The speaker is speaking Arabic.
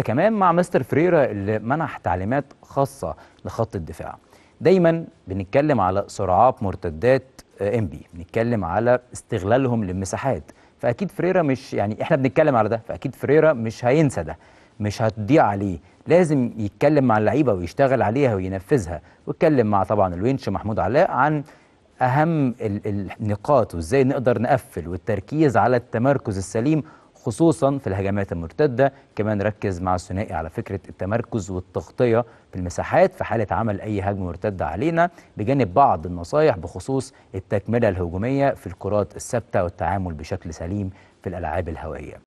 كمان مع مستر فريرا اللي منح تعليمات خاصة لخط الدفاع دايما بنتكلم على سرعات مرتدات انبي آه، بنتكلم على استغلالهم للمساحات فاكيد فريرا مش يعني احنا بنتكلم على ده فاكيد فريرا مش هينسى ده مش هتضيع عليه لازم يتكلم مع اللعيبه ويشتغل عليها وينفذها واتكلم مع طبعا الوينش محمود علاء عن اهم النقاط وازاي نقدر نقفل والتركيز على التمركز السليم خصوصا في الهجمات المرتدة كمان ركز مع الثنائي على فكرة التمركز والتغطية في المساحات في حالة عمل أي هجمة مرتدة علينا بجانب بعض النصايح بخصوص التكملة الهجومية في الكرات الثابتة والتعامل بشكل سليم في الألعاب الهوائية